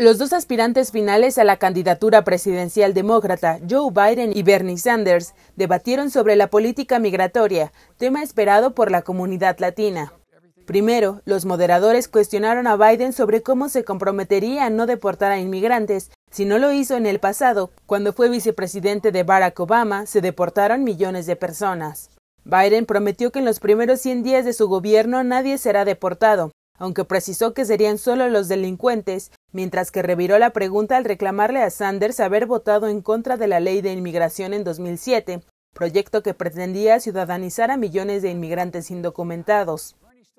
Los dos aspirantes finales a la candidatura presidencial demócrata, Joe Biden y Bernie Sanders, debatieron sobre la política migratoria, tema esperado por la comunidad latina. Primero, los moderadores cuestionaron a Biden sobre cómo se comprometería a no deportar a inmigrantes. Si no lo hizo en el pasado, cuando fue vicepresidente de Barack Obama, se deportaron millones de personas. Biden prometió que en los primeros 100 días de su gobierno nadie será deportado, aunque precisó que serían solo los delincuentes, mientras que reviró la pregunta al reclamarle a Sanders haber votado en contra de la ley de inmigración en 2007, proyecto que pretendía ciudadanizar a millones de inmigrantes indocumentados.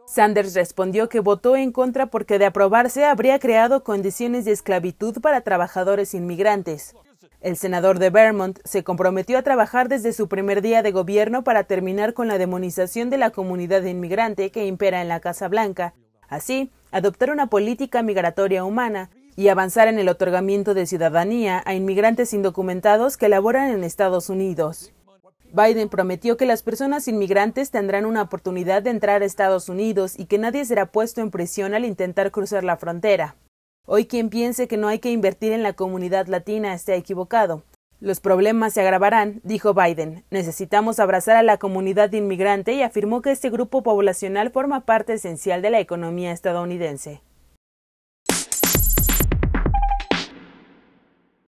Sanders respondió que votó en contra porque de aprobarse habría creado condiciones de esclavitud para trabajadores inmigrantes. El senador de Vermont se comprometió a trabajar desde su primer día de gobierno para terminar con la demonización de la comunidad inmigrante que impera en la Casa Blanca Así, adoptar una política migratoria humana y avanzar en el otorgamiento de ciudadanía a inmigrantes indocumentados que laboran en Estados Unidos. Biden prometió que las personas inmigrantes tendrán una oportunidad de entrar a Estados Unidos y que nadie será puesto en prisión al intentar cruzar la frontera. Hoy quien piense que no hay que invertir en la comunidad latina está equivocado. Los problemas se agravarán, dijo Biden. Necesitamos abrazar a la comunidad inmigrante y afirmó que este grupo poblacional forma parte esencial de la economía estadounidense.